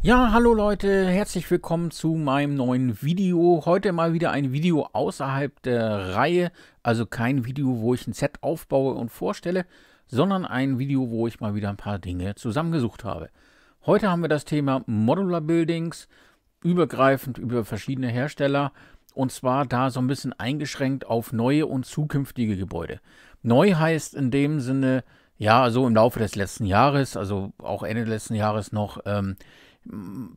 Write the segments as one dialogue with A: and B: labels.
A: Ja, hallo Leute, herzlich willkommen zu meinem neuen Video. Heute mal wieder ein Video außerhalb der Reihe, also kein Video, wo ich ein Set aufbaue und vorstelle, sondern ein Video, wo ich mal wieder ein paar Dinge zusammengesucht habe. Heute haben wir das Thema Modular Buildings, übergreifend über verschiedene Hersteller und zwar da so ein bisschen eingeschränkt auf neue und zukünftige Gebäude. Neu heißt in dem Sinne, ja, so im Laufe des letzten Jahres, also auch Ende letzten Jahres noch, ähm,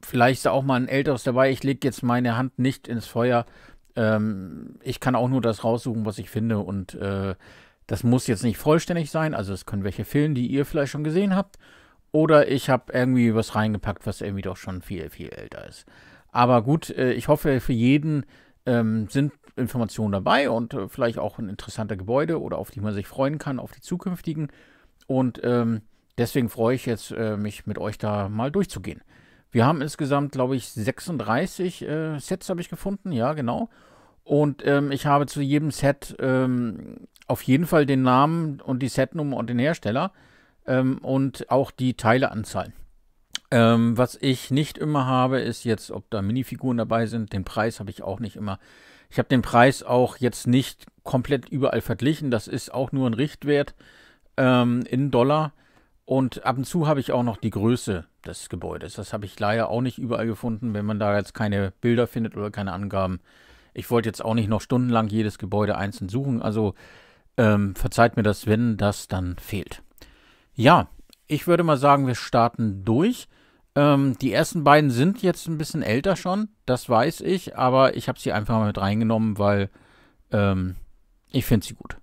A: vielleicht ist auch mal ein älteres dabei. Ich lege jetzt meine Hand nicht ins Feuer. Ähm, ich kann auch nur das raussuchen, was ich finde. Und äh, das muss jetzt nicht vollständig sein. Also es können welche fehlen, die ihr vielleicht schon gesehen habt. Oder ich habe irgendwie was reingepackt, was irgendwie doch schon viel, viel älter ist. Aber gut, äh, ich hoffe, für jeden ähm, sind Informationen dabei und äh, vielleicht auch ein interessanter Gebäude oder auf die man sich freuen kann, auf die zukünftigen. Und ähm, deswegen freue ich jetzt, äh, mich mit euch da mal durchzugehen. Wir haben insgesamt, glaube ich, 36 äh, Sets habe ich gefunden. Ja, genau. Und ähm, ich habe zu jedem Set ähm, auf jeden Fall den Namen und die Setnummer und den Hersteller ähm, und auch die Teileanzahl. Ähm, was ich nicht immer habe, ist jetzt, ob da Minifiguren dabei sind. Den Preis habe ich auch nicht immer. Ich habe den Preis auch jetzt nicht komplett überall verglichen. Das ist auch nur ein Richtwert ähm, in Dollar. Und ab und zu habe ich auch noch die Größe des Gebäudes. Das habe ich leider auch nicht überall gefunden, wenn man da jetzt keine Bilder findet oder keine Angaben. Ich wollte jetzt auch nicht noch stundenlang jedes Gebäude einzeln suchen, also ähm, verzeiht mir das, wenn das dann fehlt. Ja, ich würde mal sagen, wir starten durch. Ähm, die ersten beiden sind jetzt ein bisschen älter schon, das weiß ich, aber ich habe sie einfach mal mit reingenommen, weil ähm, ich finde sie gut.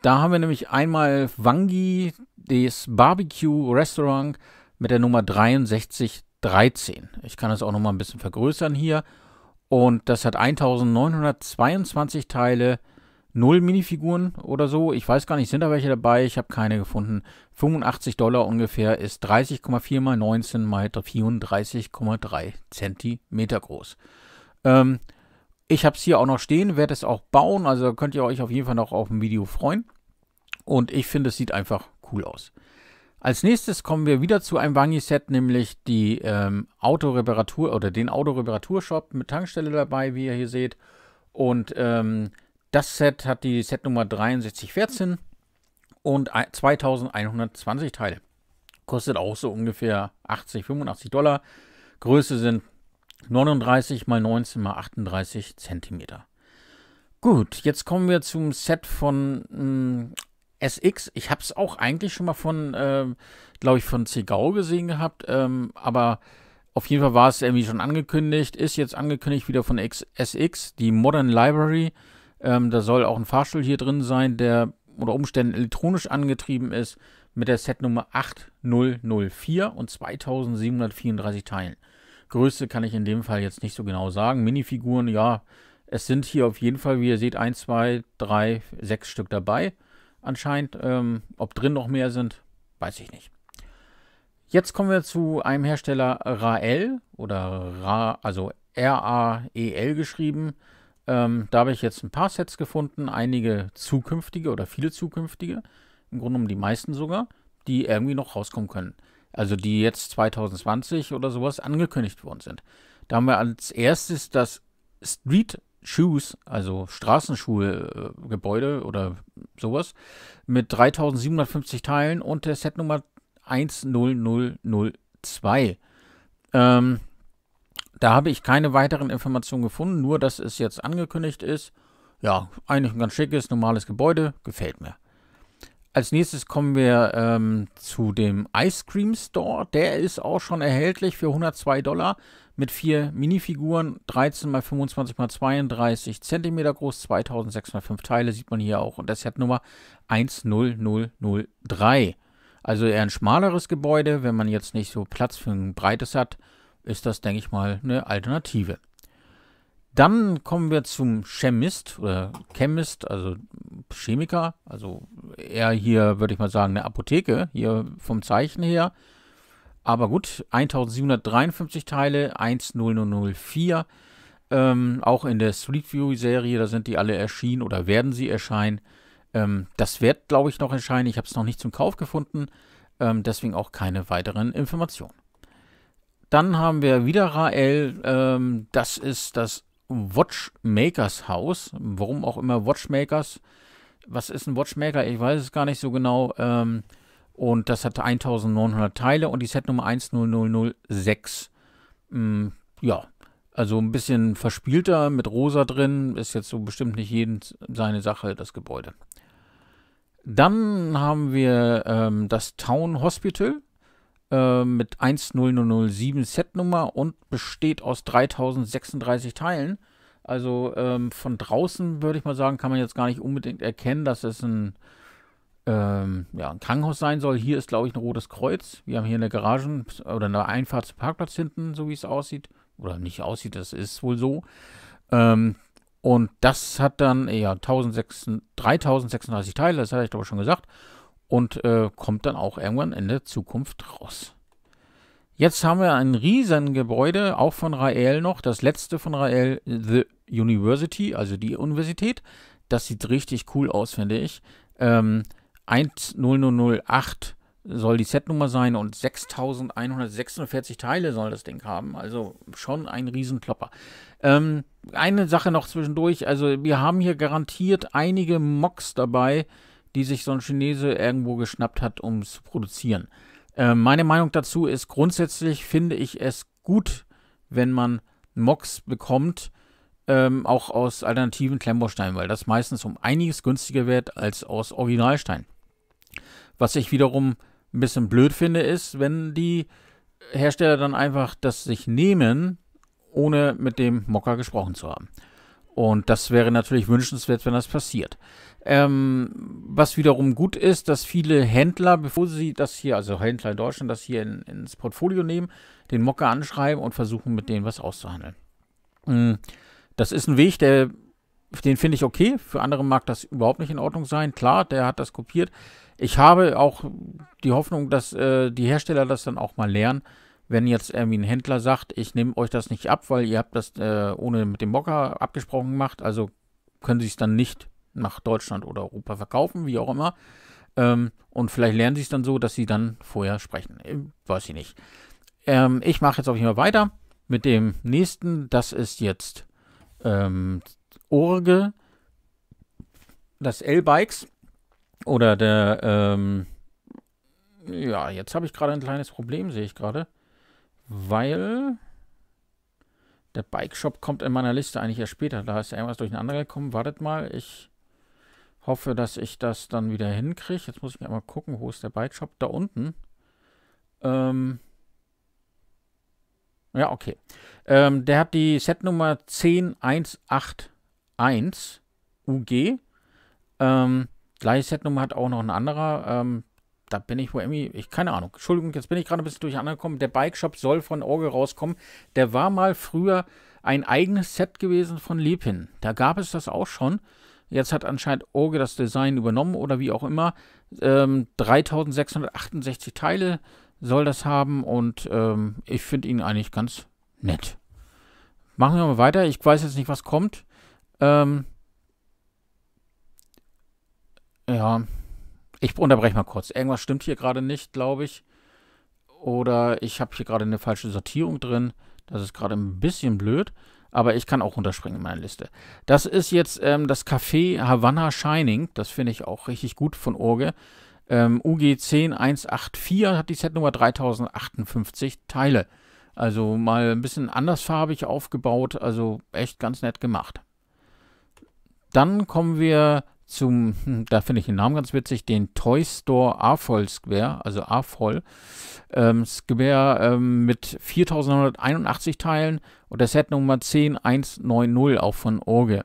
A: Da haben wir nämlich einmal Wangi das Barbecue Restaurant mit der Nummer 6313. Ich kann das auch nochmal ein bisschen vergrößern hier. Und das hat 1922 Teile, null Minifiguren oder so. Ich weiß gar nicht, sind da welche dabei? Ich habe keine gefunden. 85 Dollar ungefähr ist 30,4 mal 19 mal 34,3 Zentimeter groß. Ähm, ich habe es hier auch noch stehen, werde es auch bauen. Also könnt ihr euch auf jeden Fall noch auf ein Video freuen. Und ich finde, es sieht einfach cool aus. Als nächstes kommen wir wieder zu einem Wangi-Set, nämlich die ähm, Autoreparatur oder den Autoreparaturshop mit Tankstelle dabei, wie ihr hier seht. Und ähm, das Set hat die Setnummer 6314 und 2120 Teile. Kostet auch so ungefähr 80, 85 Dollar. Größe sind 39 x 19 x 38 cm. Gut, jetzt kommen wir zum Set von hm, SX, ich habe es auch eigentlich schon mal von, äh, glaube ich, von Zegau gesehen gehabt, ähm, aber auf jeden Fall war es irgendwie schon angekündigt, ist jetzt angekündigt wieder von X SX, die Modern Library. Ähm, da soll auch ein Fahrstuhl hier drin sein, der unter Umständen elektronisch angetrieben ist, mit der Setnummer 8004 und 2734 Teilen. Größe kann ich in dem Fall jetzt nicht so genau sagen. Minifiguren, ja, es sind hier auf jeden Fall, wie ihr seht, 1, 2, 3, 6 Stück dabei anscheinend. Ähm, ob drin noch mehr sind, weiß ich nicht. Jetzt kommen wir zu einem Hersteller Rael oder Ra, also R-A-E-L geschrieben. Ähm, da habe ich jetzt ein paar Sets gefunden, einige zukünftige oder viele zukünftige, im Grunde um die meisten sogar, die irgendwie noch rauskommen können. Also die jetzt 2020 oder sowas angekündigt worden sind. Da haben wir als erstes das Street Shoes, also Straßenschuhe, oder sowas, mit 3750 Teilen und der Setnummer 10002. Ähm, da habe ich keine weiteren Informationen gefunden, nur dass es jetzt angekündigt ist. Ja, eigentlich ein ganz schickes, normales Gebäude, gefällt mir. Als nächstes kommen wir ähm, zu dem Ice Cream Store. Der ist auch schon erhältlich für 102 Dollar mit vier Minifiguren, 13 x 25 x 32 cm groß, 2605 Teile, sieht man hier auch. Und das hat Nummer 10003. Also eher ein schmaleres Gebäude. Wenn man jetzt nicht so Platz für ein breites hat, ist das, denke ich mal, eine Alternative. Dann kommen wir zum Chemist oder Chemist, also Chemiker, also eher hier, würde ich mal sagen, eine Apotheke, hier vom Zeichen her. Aber gut, 1753 Teile, 10004. Ähm, auch in der Street View-Serie, da sind die alle erschienen oder werden sie erscheinen. Ähm, das wird, glaube ich, noch erscheinen. Ich habe es noch nicht zum Kauf gefunden. Ähm, deswegen auch keine weiteren Informationen. Dann haben wir wieder Rael. Ähm, das ist das Watchmakers Haus. Warum auch immer Watchmakers? Was ist ein Watchmaker? Ich weiß es gar nicht so genau. Ähm, und das hatte 1900 Teile und die Setnummer 10006. Ähm, mm, ja, also ein bisschen verspielter mit rosa drin. Ist jetzt so bestimmt nicht jeden seine Sache, das Gebäude. Dann haben wir ähm, das Town Hospital. Äh, mit 10007 Setnummer und besteht aus 3036 Teilen. Also ähm, von draußen würde ich mal sagen, kann man jetzt gar nicht unbedingt erkennen, dass es ein, ähm, ja, ein Krankenhaus sein soll. Hier ist, glaube ich, ein rotes Kreuz. Wir haben hier eine Garage oder eine Einfahrt zum Parkplatz hinten, so wie es aussieht. Oder nicht aussieht, das ist wohl so. Ähm, und das hat dann ja 1036, 3036 Teile, das hatte ich glaube ich schon gesagt und äh, kommt dann auch irgendwann in der Zukunft raus. Jetzt haben wir ein riesen Gebäude, auch von Rael noch, das letzte von Rael, The University, also die Universität. Das sieht richtig cool aus, finde ich. Ähm, 10008 soll die Setnummer sein und 6146 Teile soll das Ding haben. Also schon ein Riesenklopper. Ähm, eine Sache noch zwischendurch, also wir haben hier garantiert einige Mocks dabei, äh, die sich so ein Chinese irgendwo geschnappt hat, um es zu produzieren. Äh, meine Meinung dazu ist, grundsätzlich finde ich es gut, wenn man Mocks bekommt, ähm, auch aus alternativen Klemmbausteinen, weil das meistens um einiges günstiger wird als aus Originalstein. Was ich wiederum ein bisschen blöd finde, ist, wenn die Hersteller dann einfach das sich nehmen, ohne mit dem Mocker gesprochen zu haben. Und das wäre natürlich wünschenswert, wenn das passiert. Ähm, was wiederum gut ist, dass viele Händler, bevor sie das hier, also Händler in Deutschland, das hier in, ins Portfolio nehmen, den Mocker anschreiben und versuchen, mit denen was auszuhandeln. Mhm. Das ist ein Weg, der, den finde ich okay. Für andere mag das überhaupt nicht in Ordnung sein. Klar, der hat das kopiert. Ich habe auch die Hoffnung, dass äh, die Hersteller das dann auch mal lernen wenn jetzt irgendwie ein Händler sagt, ich nehme euch das nicht ab, weil ihr habt das äh, ohne mit dem Bocker abgesprochen gemacht, also können sie es dann nicht nach Deutschland oder Europa verkaufen, wie auch immer. Ähm, und vielleicht lernen sie es dann so, dass sie dann vorher sprechen. Ähm, weiß ich nicht. Ähm, ich mache jetzt auf jeden Fall weiter mit dem nächsten. Das ist jetzt ähm, Orge, das L-Bikes oder der, ähm, ja, jetzt habe ich gerade ein kleines Problem, sehe ich gerade weil der Bike Shop kommt in meiner Liste eigentlich erst später. Da ist ja irgendwas durcheinander gekommen. Wartet mal, ich hoffe, dass ich das dann wieder hinkriege. Jetzt muss ich mal gucken, wo ist der Bike Shop? Da unten. Ähm ja, okay. Ähm, der hat die Setnummer 10181 UG. Ähm, gleiche Setnummer hat auch noch ein anderer. Ähm, da bin ich wohl irgendwie, ich keine Ahnung. Entschuldigung, jetzt bin ich gerade ein bisschen durcheinander gekommen. Der Bike Shop soll von Orgel rauskommen. Der war mal früher ein eigenes Set gewesen von Lepin. Da gab es das auch schon. Jetzt hat anscheinend Orgel das Design übernommen oder wie auch immer. Ähm, 3668 Teile soll das haben und ähm, ich finde ihn eigentlich ganz nett. Machen wir mal weiter. Ich weiß jetzt nicht, was kommt. Ähm, ja. Ich unterbreche mal kurz. Irgendwas stimmt hier gerade nicht, glaube ich. Oder ich habe hier gerade eine falsche Sortierung drin. Das ist gerade ein bisschen blöd. Aber ich kann auch runterspringen in meiner Liste. Das ist jetzt ähm, das Café Havana Shining. Das finde ich auch richtig gut von Orge. Ähm, UG 10184 hat die Setnummer 3058 Teile. Also mal ein bisschen andersfarbig aufgebaut, also echt ganz nett gemacht. Dann kommen wir zum, hm, da finde ich den Namen ganz witzig, den Toy Store Afol Square, also Afol ähm, Square ähm, mit 4981 Teilen und der Set Nummer 10190 auch von Orge.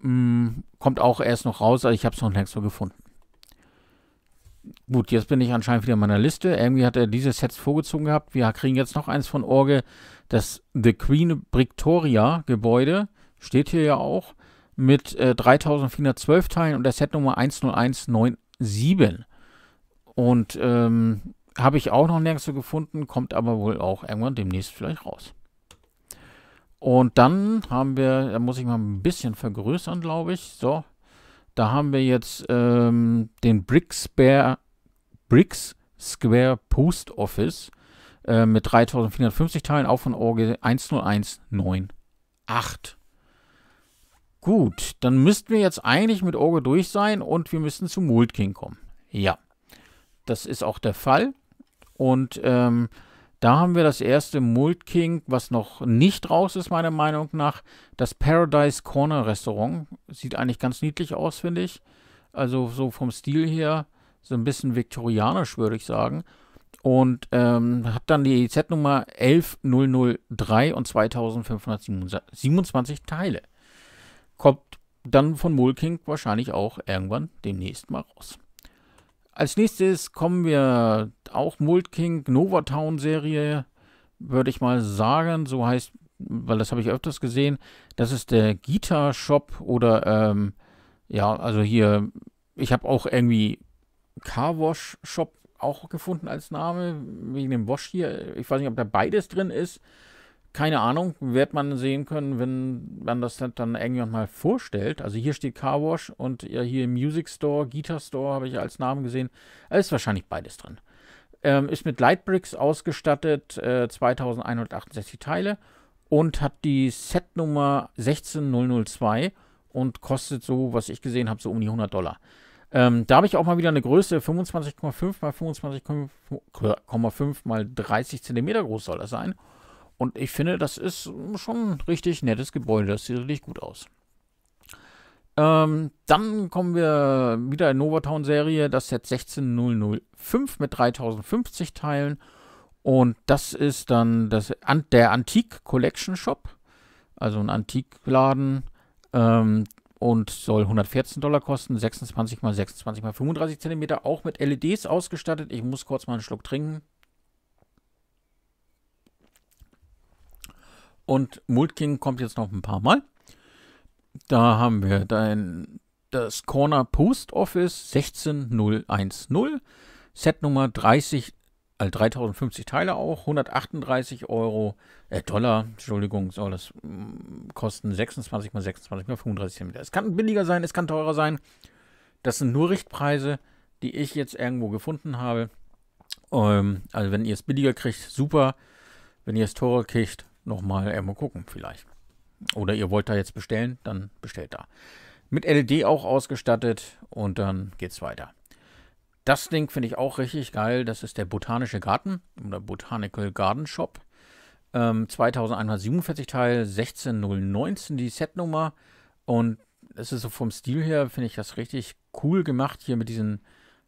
A: Mm, kommt auch erst noch raus, also ich habe es noch längst so gefunden. Gut, jetzt bin ich anscheinend wieder in meiner Liste. Irgendwie hat er diese Sets vorgezogen gehabt. Wir kriegen jetzt noch eins von Orge, das The Queen Victoria Gebäude. Steht hier ja auch mit äh, 3412 Teilen und der Set Nummer 10197. Und ähm, habe ich auch noch nirgends so gefunden, kommt aber wohl auch irgendwann demnächst vielleicht raus. Und dann haben wir, da muss ich mal ein bisschen vergrößern, glaube ich. So, da haben wir jetzt ähm, den Bricks, Bear, Bricks Square Post Office äh, mit 3450 Teilen, auch von Orgel 10198. Gut, dann müssten wir jetzt eigentlich mit Orgo durch sein und wir müssten zu Mold King kommen. Ja, das ist auch der Fall. Und ähm, da haben wir das erste Mold King, was noch nicht raus ist, meiner Meinung nach. Das Paradise Corner Restaurant. Sieht eigentlich ganz niedlich aus, finde ich. Also so vom Stil her, so ein bisschen viktorianisch, würde ich sagen. Und ähm, hat dann die EZ-Nummer 11003 und 2527 Teile. Kommt dann von Mulking wahrscheinlich auch irgendwann demnächst mal raus. Als nächstes kommen wir auch Mulking Novatown Serie, würde ich mal sagen. So heißt, weil das habe ich öfters gesehen. Das ist der Guitar Shop oder ähm, ja, also hier, ich habe auch irgendwie Car Wash Shop auch gefunden als Name, wegen dem Wash hier. Ich weiß nicht, ob da beides drin ist keine Ahnung, wird man sehen können, wenn man das dann irgendwann mal vorstellt. Also hier steht Car Wash und hier Music Store, Guitar Store habe ich als Namen gesehen. Da ist wahrscheinlich beides drin. Ähm, ist mit Lightbricks ausgestattet, äh, 2168 Teile und hat die Setnummer 16002 und kostet so, was ich gesehen habe, so um die 100 Dollar. Ähm, da habe ich auch mal wieder eine Größe 25,5 x 25,5 x 30 Zentimeter groß soll das sein. Und ich finde, das ist schon ein richtig nettes Gebäude. Das sieht richtig gut aus. Ähm, dann kommen wir wieder in Novatown-Serie, das Set 16005 mit 3050 Teilen. Und das ist dann das, der Antique Collection Shop, also ein Antikladen. Ähm, und soll 114 Dollar kosten, 26 x 26 x 35 cm, auch mit LEDs ausgestattet. Ich muss kurz mal einen Schluck trinken. Und Multking kommt jetzt noch ein paar Mal. Da haben wir dein, das Corner Post Office 16010, Setnummer 30, also 3050 Teile auch, 138 Euro, äh Dollar, Entschuldigung, soll das mm, kosten 26 mal 26 mal 35 cm. Es kann billiger sein, es kann teurer sein. Das sind nur Richtpreise, die ich jetzt irgendwo gefunden habe. Ähm, also wenn ihr es billiger kriegt, super. Wenn ihr es teurer kriegt, nochmal einmal gucken vielleicht. Oder ihr wollt da jetzt bestellen, dann bestellt da. Mit LED auch ausgestattet und dann geht's weiter. Das Ding finde ich auch richtig geil. Das ist der Botanische Garten oder Botanical Garden Shop. Ähm, 2147 Teil 16019 die Setnummer. Und es ist so vom Stil her, finde ich das richtig cool gemacht hier mit diesen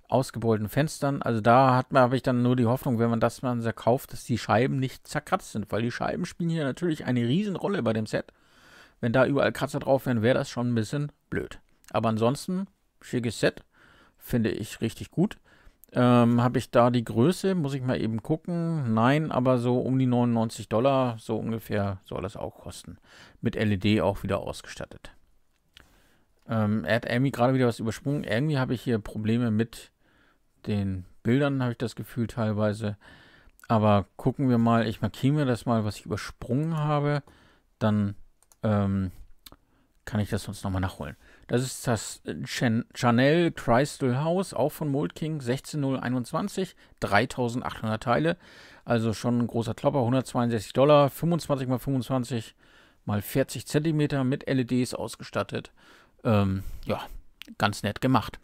A: ausgebeulten Fenstern. Also da hat man, habe ich dann nur die Hoffnung, wenn man das mal verkauft, dass die Scheiben nicht zerkratzt sind, weil die Scheiben spielen hier natürlich eine Riesenrolle bei dem Set. Wenn da überall Kratzer drauf wären, wäre das schon ein bisschen blöd. Aber ansonsten, schickes Set, finde ich richtig gut. Ähm, habe ich da die Größe? Muss ich mal eben gucken. Nein, aber so um die 99 Dollar, so ungefähr soll das auch kosten. Mit LED auch wieder ausgestattet. Ähm, er hat irgendwie gerade wieder was übersprungen. Irgendwie habe ich hier Probleme mit den Bildern, habe ich das Gefühl teilweise. Aber gucken wir mal, ich markiere mir das mal, was ich übersprungen habe. Dann ähm, kann ich das sonst nochmal nachholen. Das ist das äh, Chanel Crystal House, auch von Mold King, 16021, 3800 Teile. Also schon ein großer Klopper, 162 Dollar, 25 x 25 x 40 cm mit LEDs ausgestattet. Ähm, ja, ganz nett gemacht.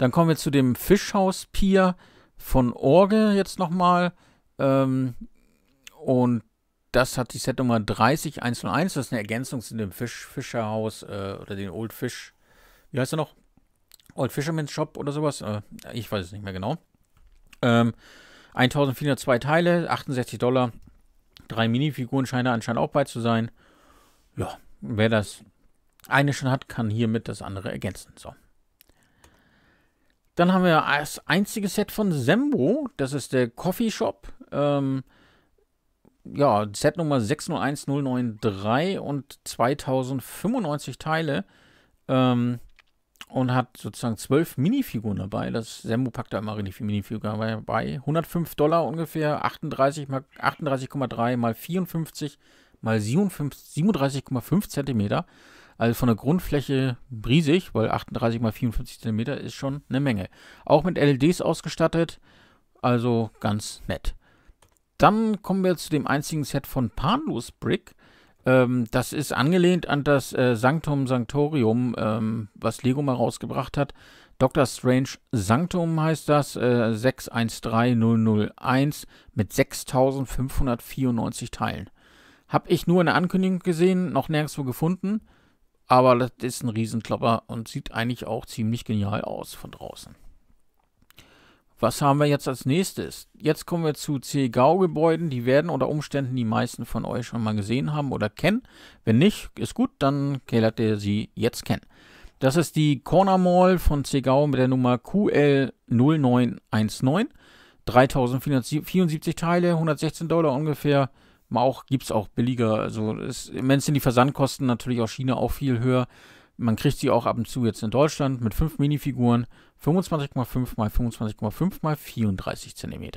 A: Dann kommen wir zu dem Fischhaus-Pier von Orge jetzt nochmal. Ähm, und das hat die Set Nummer 30101. Das ist eine Ergänzung zu dem Fisch, Fischerhaus äh, oder den Old Fish. Wie heißt er noch? Old Fisherman's Shop oder sowas. Äh, ich weiß es nicht mehr genau. Ähm, 1402 Teile, 68 Dollar. Drei Minifiguren scheinen da anscheinend auch bei zu sein. Ja, wer das eine schon hat, kann hiermit das andere ergänzen. So. Dann haben wir das einzige Set von Sembo. Das ist der Coffee Shop. Ähm, ja, Set Nummer 601093 und 2095 Teile. Ähm, und hat sozusagen zwölf Minifiguren dabei. Das Sembo packt da immer richtig Minifiguren dabei. 105 Dollar ungefähr, 38 mal 38,3 mal 54 mal 37,5 Zentimeter. Also von der Grundfläche riesig, weil 38 x 54 cm ist schon eine Menge. Auch mit LEDs ausgestattet, also ganz nett. Dann kommen wir zu dem einzigen Set von Panlos Brick. Ähm, das ist angelehnt an das äh, Sanctum Sanctorium, ähm, was Lego mal rausgebracht hat. Doctor Strange Sanctum heißt das, äh, 613001 mit 6594 Teilen. Hab ich nur in der Ankündigung gesehen, noch nirgendwo gefunden. Aber das ist ein Riesenklopper und sieht eigentlich auch ziemlich genial aus von draußen. Was haben wir jetzt als nächstes? Jetzt kommen wir zu CGAU-Gebäuden. Die werden unter Umständen die meisten von euch schon mal gesehen haben oder kennen. Wenn nicht, ist gut, dann kehrt ihr sie jetzt kennen. Das ist die Corner Mall von CGAU mit der Nummer QL0919. 3.474 Teile, 116 Dollar ungefähr auch, gibt es auch billiger. Also es, im Moment sind die Versandkosten natürlich aus China auch viel höher. Man kriegt sie auch ab und zu jetzt in Deutschland mit fünf Minifiguren 25,5 mal 25,5 mal 34 cm.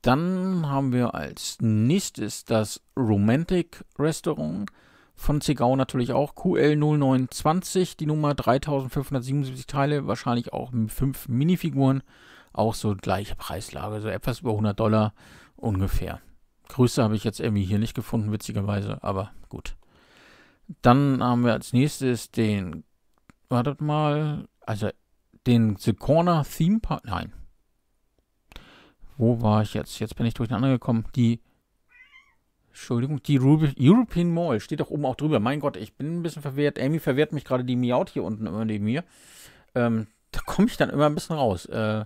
A: Dann haben wir als nächstes das Romantic Restaurant von Zegau natürlich auch QL0920, die Nummer 3577 Teile, wahrscheinlich auch mit 5 Minifiguren, auch so gleiche Preislage, so etwas über 100 Dollar ungefähr. Grüße habe ich jetzt irgendwie hier nicht gefunden, witzigerweise, aber gut. Dann haben wir als nächstes den, wartet mal, also den The Corner Theme Park, nein. Wo war ich jetzt? Jetzt bin ich durcheinander gekommen. Die, Entschuldigung, die Ruby, European Mall steht doch oben auch drüber. Mein Gott, ich bin ein bisschen verwehrt. Amy verwehrt mich gerade, die miaut hier unten immer neben mir. Ähm, da komme ich dann immer ein bisschen raus. Äh,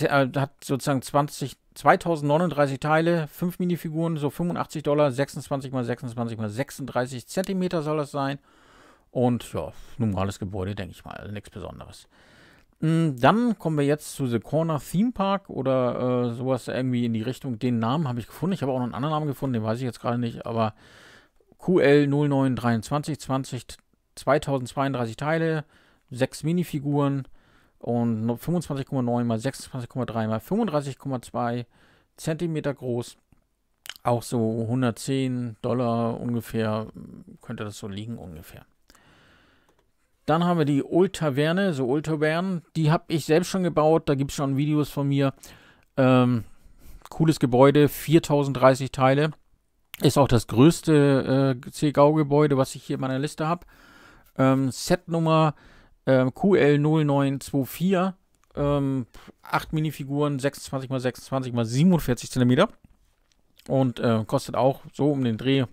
A: äh hat sozusagen 20 2039 Teile, 5 Minifiguren, so 85 Dollar, 26 mal 26 mal 36 Zentimeter soll das sein. Und ja, normales Gebäude, denke ich mal, also nichts Besonderes. Hm, dann kommen wir jetzt zu The Corner Theme Park oder äh, sowas irgendwie in die Richtung. Den Namen habe ich gefunden. Ich habe auch noch einen anderen Namen gefunden, den weiß ich jetzt gerade nicht, aber QL 0923 2032 Teile, 6 Minifiguren, und 25,9 mal 26,3 mal 35,2 Zentimeter groß. Auch so 110 Dollar ungefähr könnte das so liegen ungefähr. Dann haben wir die Ultaverne, so Ultaverne. Die habe ich selbst schon gebaut. Da gibt es schon Videos von mir. Ähm, cooles Gebäude, 4030 Teile. Ist auch das größte äh, CGAU-Gebäude, was ich hier in meiner Liste habe. Ähm, Setnummer ähm, QL0924, ähm, 8 Minifiguren, 26 x 26 x 47 cm. Und äh, kostet auch so um den Dreh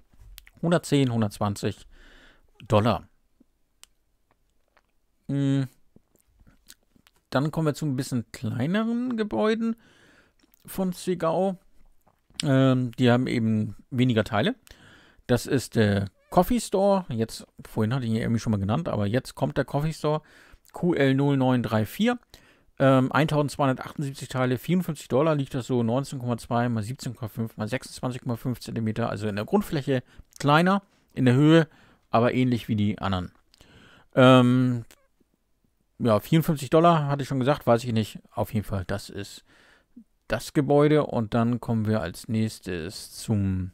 A: 110, 120 Dollar. Mhm. Dann kommen wir zu ein bisschen kleineren Gebäuden von Zwickau. Ähm, die haben eben weniger Teile. Das ist der äh, Coffee Store. Jetzt, vorhin hatte ich ihn irgendwie schon mal genannt, aber jetzt kommt der Coffee Store QL0934. Ähm, 1278 Teile, 54 Dollar liegt das so 19,2 mal 17,5 mal 26,5 Zentimeter. Also in der Grundfläche kleiner, in der Höhe aber ähnlich wie die anderen. Ähm, ja, 54 Dollar hatte ich schon gesagt, weiß ich nicht. Auf jeden Fall, das ist das Gebäude. Und dann kommen wir als nächstes zum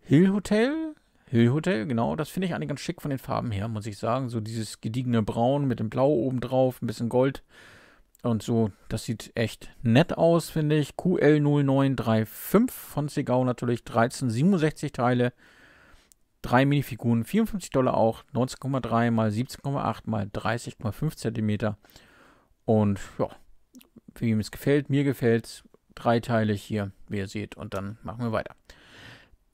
A: Hill Hotel. Hill Hotel, genau, das finde ich eigentlich ganz schick von den Farben her, muss ich sagen. So dieses gediegene Braun mit dem Blau oben drauf, ein bisschen Gold und so. Das sieht echt nett aus, finde ich. QL0935 von Segao natürlich, 1367 Teile, 3 Minifiguren, 54 Dollar auch, 19,3 mal 17,8 mal 30,5 Zentimeter. Und ja, wem es gefällt, mir gefällt es, dreiteilig hier, wie ihr seht. Und dann machen wir weiter.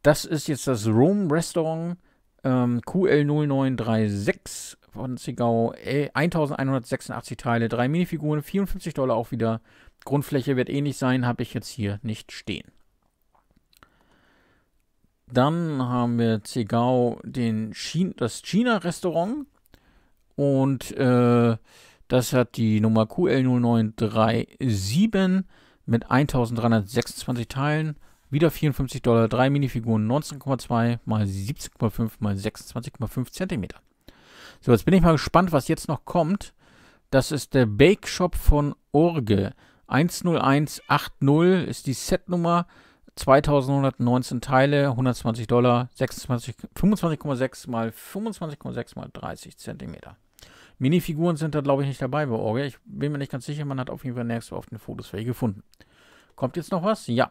A: Das ist jetzt das Rome Restaurant ähm, QL0936 von Zigau. Äh, 1186 Teile, drei Minifiguren, 54 Dollar auch wieder. Grundfläche wird ähnlich sein, habe ich jetzt hier nicht stehen. Dann haben wir Zegau den China, das China-Restaurant. Und äh, das hat die Nummer QL0937 mit 1326 Teilen. Wieder 54 Dollar, drei Minifiguren, 19,2 mal 17,5 mal 26,5 cm. So, jetzt bin ich mal gespannt, was jetzt noch kommt. Das ist der Bake Shop von Orge. 10180 ist die Setnummer. 2119 Teile, 120 Dollar, 25,6 mal 25,6 mal 30 cm. Minifiguren sind da, glaube ich, nicht dabei bei Orge. Ich bin mir nicht ganz sicher, man hat auf jeden Fall nirgends auf den Fotos welche gefunden. Kommt jetzt noch was? Ja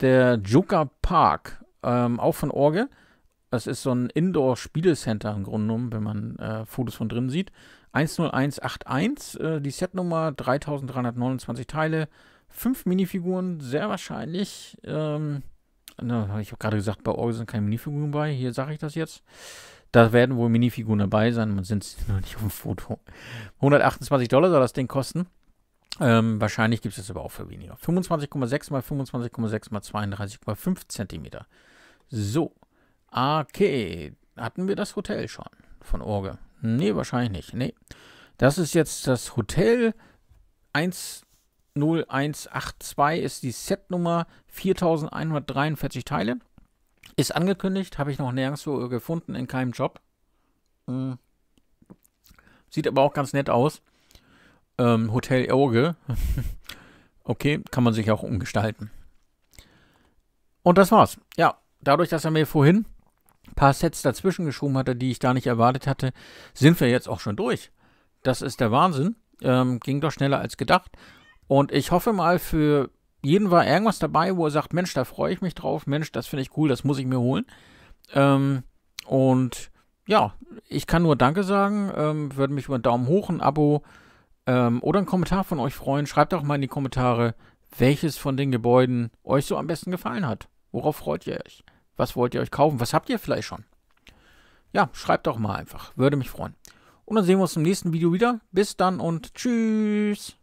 A: der Joker Park, ähm, auch von Orge. Das ist so ein Indoor-Spielecenter im Grunde genommen, wenn man äh, Fotos von drin sieht. 10181, äh, die Setnummer, 3329 Teile, 5 Minifiguren, sehr wahrscheinlich. Ähm, na, ich habe gerade gesagt, bei Orge sind keine Minifiguren bei, hier sage ich das jetzt. Da werden wohl Minifiguren dabei sein, man sind sie noch nicht auf dem Foto. 128 Dollar soll das Ding kosten. Ähm, wahrscheinlich gibt es das aber auch für weniger. 25,6 mal 25,6 mal 32,5 cm. So. Okay. Hatten wir das Hotel schon von Orge? Nee, wahrscheinlich nicht. Nee. Das ist jetzt das Hotel 10182, ist die Setnummer 4143 Teile. Ist angekündigt, habe ich noch nirgendwo gefunden, in keinem Job. Hm. Sieht aber auch ganz nett aus. Ähm, Hotel Orge. okay, kann man sich auch umgestalten. Und das war's. Ja, dadurch, dass er mir vorhin ein paar Sets dazwischen geschoben hatte, die ich da nicht erwartet hatte, sind wir jetzt auch schon durch. Das ist der Wahnsinn. Ähm, ging doch schneller als gedacht. Und ich hoffe mal, für jeden war irgendwas dabei, wo er sagt, Mensch, da freue ich mich drauf, Mensch, das finde ich cool, das muss ich mir holen. Ähm, und ja, ich kann nur Danke sagen, ähm, würde mich über einen Daumen hoch, ein Abo, ähm, oder einen Kommentar von euch freuen. Schreibt auch mal in die Kommentare, welches von den Gebäuden euch so am besten gefallen hat. Worauf freut ihr euch? Was wollt ihr euch kaufen? Was habt ihr vielleicht schon? Ja, schreibt doch mal einfach. Würde mich freuen. Und dann sehen wir uns im nächsten Video wieder. Bis dann und tschüss.